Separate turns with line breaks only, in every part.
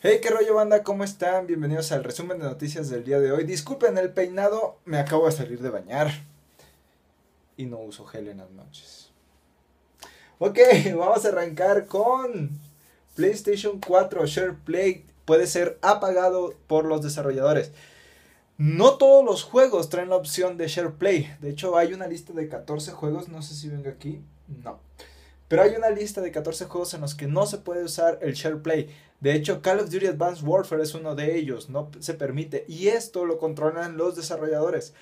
Hey, qué rollo banda, ¿cómo están? Bienvenidos al resumen de noticias del día de hoy. Disculpen el peinado, me acabo de salir de bañar y no uso gel en las noches. Ok, vamos a arrancar con PlayStation 4 SharePlay puede ser apagado por los desarrolladores. No todos los juegos traen la opción de SharePlay. De hecho, hay una lista de 14 juegos, no sé si venga aquí. No. Pero hay una lista de 14 juegos en los que no se puede usar el share play. De hecho, Call of Duty Advanced Warfare es uno de ellos, no se permite. Y esto lo controlan los desarrolladores,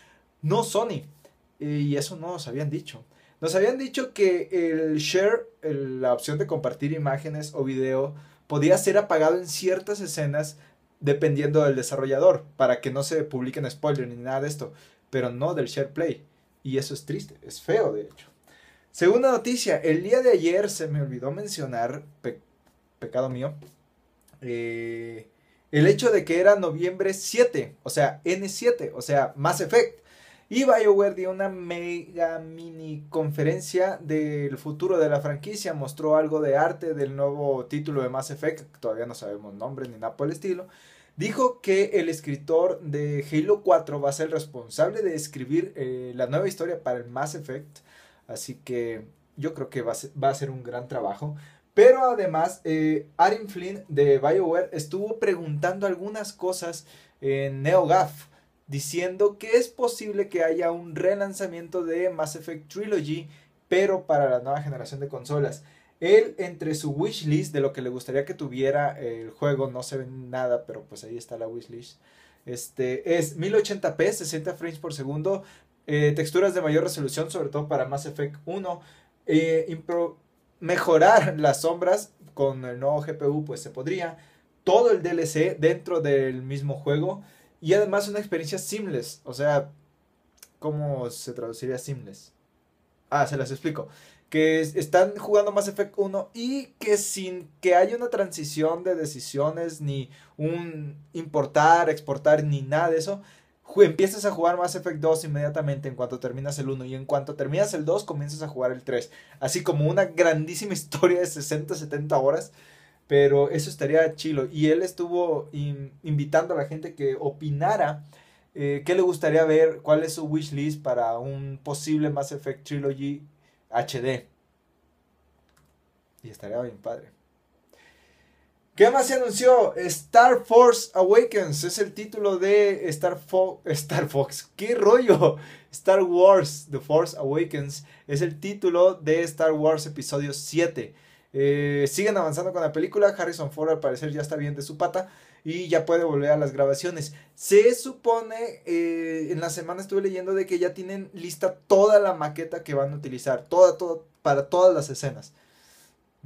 no Sony. Y eso no nos habían dicho. Nos habían dicho que el share, la opción de compartir imágenes o video, podía ser apagado en ciertas escenas dependiendo del desarrollador, para que no se publiquen spoilers ni nada de esto, pero no del share play. Y eso es triste, es feo de hecho. Segunda noticia, el día de ayer se me olvidó mencionar, pecado mío, eh, el hecho de que era noviembre 7, o sea, N7, o sea, Mass Effect. Y BioWare dio una mega mini conferencia del futuro de la franquicia, mostró algo de arte del nuevo título de Mass Effect, todavía no sabemos nombre ni nada por el estilo. Dijo que el escritor de Halo 4 va a ser responsable de escribir eh, la nueva historia para el Mass Effect Así que yo creo que va a ser, un gran trabajo. Pero además, eh, Flynn de BioWare estuvo preguntando algunas cosas en NeoGAF, diciendo que es posible que haya un relanzamiento de Mass Effect Trilogy, pero para la nueva generación de consolas. Él, entre su wishlist de lo que le gustaría que tuviera el juego, no se ve nada, pero pues ahí está la wishlist. Este es 1080p, 60 frames por segundo, eh, texturas de mayor resolución, sobre todo para Mass Effect 1, eh, mejorar las sombras con el nuevo GPU, pues se podría, todo el DLC dentro del mismo juego y además una experiencia seamless, o sea, ¿cómo se traduciría seamless? Ah, se las explico. Que están jugando Mass Effect 1 y que sin que haya una transición de decisiones, ni un importar, exportar, ni nada de eso, empiezas a jugar Mass Effect 2 inmediatamente en cuanto terminas el 1 y en cuanto terminas el 2 comienzas a jugar el 3. Así como una grandísima historia de 60, 70 horas. Pero eso estaría chilo. Y él estuvo invitando a la gente que opinara que eh, qué le gustaría ver, cuál es su wish list para un posible Mass Effect Trilogy HD. Y estaría bien padre. ¿Qué más se anunció? Star Force Awakens es el título de Star, Star Fox. ¿Qué rollo? Star Wars The Force Awakens es el título de Star Wars Episodio 7. Eh, siguen avanzando con la película. Harrison Ford al parecer ya está bien de su pata y ya puede volver a las grabaciones. Se supone, eh, en la semana estuve leyendo de que ya tienen lista toda la maqueta que van a utilizar, toda, para todas las escenas.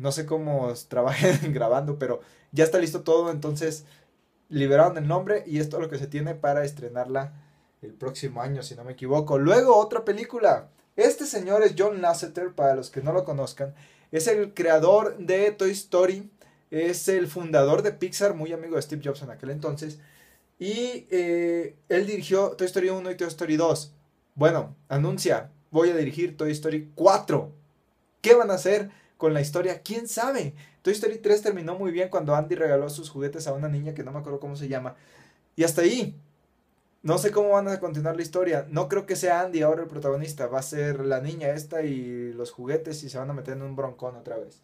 No sé cómo trabajen grabando, pero ya está listo todo, entonces liberaron el nombre y es lo que se tiene para estrenarla el próximo año, si no me equivoco. Luego otra película. Este señor es John Lasseter, para los que no lo conozcan. Es el creador de Toy Story. Es el fundador de Pixar, muy amigo de Steve Jobs en aquel entonces. Y eh, él dirigió Toy Story 1 y Toy Story 2. Bueno, anuncia, voy a dirigir Toy Story 4. ¿Qué van a hacer? con la historia, quién sabe. Toy Story 3 terminó muy bien cuando Andy regaló sus juguetes a una niña que no me acuerdo cómo se llama. Y hasta ahí. No sé cómo van a continuar la historia. No creo que sea Andy ahora el protagonista. Va a ser la niña esta y los juguetes y se van a meter en un broncón otra vez.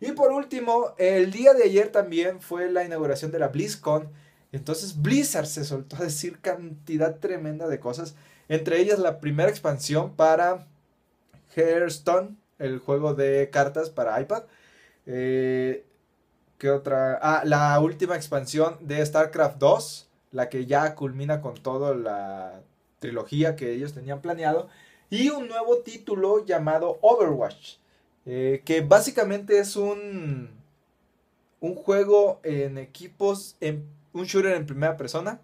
Y por último, el día de ayer también fue la inauguración de la BlizzCon. Entonces Blizzard se soltó a decir cantidad tremenda de cosas. Entre ellas la primera expansión para Hearthstone, el juego de cartas para iPad. Eh, ¿Qué otra? Ah, la última expansión de StarCraft 2, la que ya culmina con toda la trilogía que ellos tenían planeado. Y un nuevo título llamado Overwatch, eh, que básicamente es un, un juego en equipos, en, un shooter en primera persona.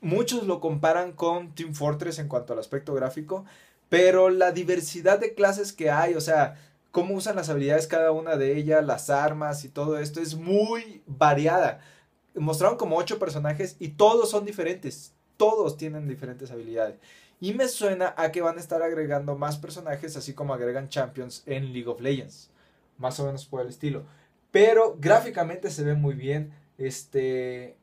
Muchos lo comparan con Team Fortress en cuanto al aspecto gráfico, pero la diversidad de clases que hay, o sea, cómo usan las habilidades cada una de ellas, las armas y todo esto, es muy variada. Mostraron como ocho personajes y todos son diferentes. Todos tienen diferentes habilidades. Y me suena a que van a estar agregando más personajes, así como agregan champions en League of Legends. Más o menos por el estilo. Pero gráficamente se ve muy bien. Este.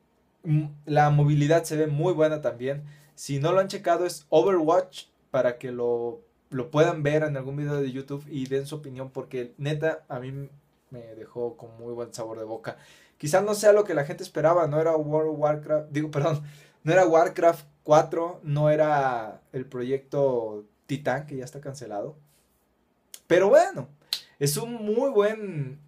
La movilidad se ve muy buena también. Si no lo han checado, es Overwatch para que lo, puedan ver en algún video de YouTube y den su opinión, porque neta, a mí me dejó con muy buen sabor de boca. Quizás no sea lo que la gente esperaba, no era World Warcraft, digo, perdón, no era Warcraft 4, no era el proyecto Titán, que ya está cancelado. Pero bueno, es un muy buen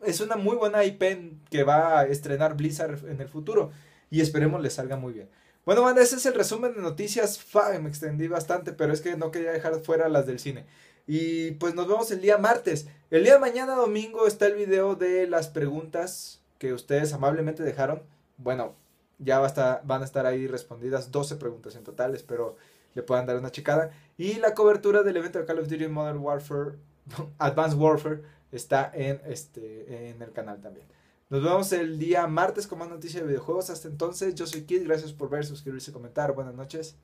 es una muy buena IP que va a estrenar Blizzard en el futuro y esperemos le salga muy bien. Bueno, ese es el resumen de noticias. Fa, me extendí bastante, pero es que no quería dejar fuera las del cine. Y pues nos vemos el día martes. El día de mañana domingo está el video de las preguntas que ustedes amablemente dejaron. Bueno, ya va a estar, van a estar ahí respondidas 12 preguntas en total. Espero le puedan dar una checada. Y la cobertura del evento de Call of Duty Modern Warfare, Advanced Warfare, está en, este, en el canal también. Nos vemos el día martes con más noticias de videojuegos. Hasta entonces, yo soy Kid. Gracias por ver, suscribirse, y comentar. Buenas noches.